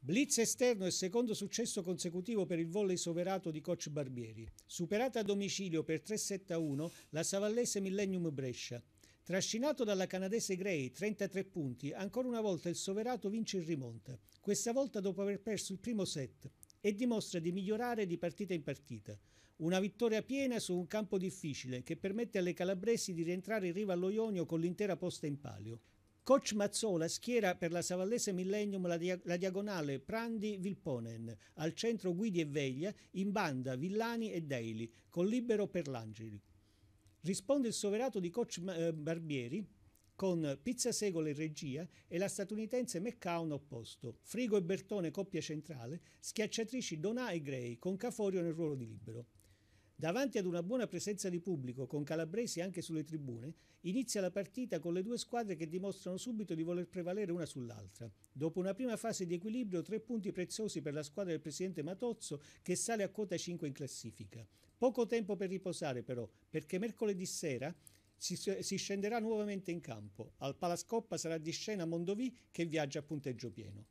Blitz esterno e secondo successo consecutivo per il volley soverato di coach Barbieri. Superata a domicilio per 3-7-1 la Savallese Millennium Brescia. Trascinato dalla canadese Gray, 33 punti, ancora una volta il soverato vince in rimonta, questa volta dopo aver perso il primo set e dimostra di migliorare di partita in partita. Una vittoria piena su un campo difficile che permette alle calabresi di rientrare in riva allo Ionio con l'intera posta in palio. Coach Mazzola schiera per la Savallese Millennium la, dia la diagonale Prandi-Vilponen, al centro Guidi e Veglia, in banda Villani e Daily, con libero per l'Angeli. Risponde il soverato di coach eh, Barbieri con Pizzasegole in regia e la statunitense McCown opposto, Frigo e Bertone coppia centrale, schiacciatrici Donà e Gray con Caforio nel ruolo di libero. Davanti ad una buona presenza di pubblico, con calabresi anche sulle tribune, inizia la partita con le due squadre che dimostrano subito di voler prevalere una sull'altra. Dopo una prima fase di equilibrio, tre punti preziosi per la squadra del presidente Matozzo che sale a quota 5 in classifica. Poco tempo per riposare però, perché mercoledì sera si, si scenderà nuovamente in campo. Al Palascoppa sarà di scena Mondovì che viaggia a punteggio pieno.